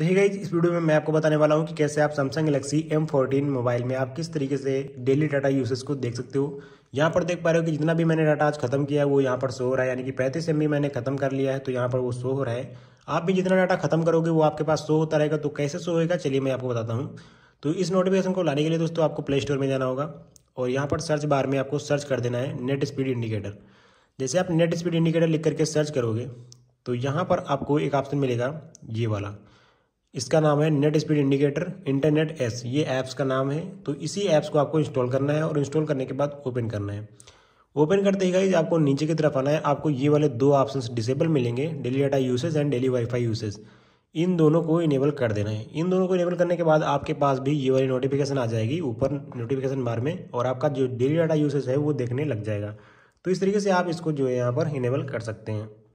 सो ये गाइज इस वीडियो में मैं आपको बताने वाला हूँ कि कैसे आप सैमसंग गलेक्सी एम मोबाइल में आप किस तरीके से डेली डाटा यूसेज को देख सकते हो यहाँ पर देख पा रहे हो कि जितना भी मैंने डाटा आज खत्म किया है वो यहाँ पर शो हो रहा है यानी कि पैंतीस एम मैंने खत्म कर लिया है तो यहाँ पर वो शो हो रहा है आप भी जितना डाटा खत्म करोगे वो आपके पास शो होता रहेगा तो कैसे शो होगा चलिए मैं आपको बताता हूँ तो इस नोटिफिकेशन को लाने के लिए दोस्तों आपको प्ले स्टोर में जाना होगा और यहाँ पर सर्च बार में आपको सर्च कर देना है नेट स्पीड इंडिकेटर जैसे आप नेट स्पीड इंडिकेटर लिख करके सर्च करोगे तो यहाँ पर आपको एक ऑप्शन मिलेगा ये वाला इसका नाम है नेट स्पीड इंडिकेटर इंटरनेट एस ये ऐप्स का नाम है तो इसी ऐप्स को आपको इंस्टॉल करना है और इंस्टॉल करने के बाद ओपन करना है ओपन करते ही गाइज आपको नीचे की तरफ आना है आपको ये वाले दो ऑप्शन डिसेबल मिलेंगे daily data usage and daily WiFi usage इन दोनों को इनेबल कर देना है इन दोनों को इनेबल करने के बाद आपके पास भी ये वाली नोटिफिकेशन आ जाएगी ऊपर नोटिफिकेशन बार में और आपका जो डेली डाटा यूसेज है वो देखने लग जाएगा तो इस तरीके से आप इसको जो है यहाँ पर इनेबल कर सकते हैं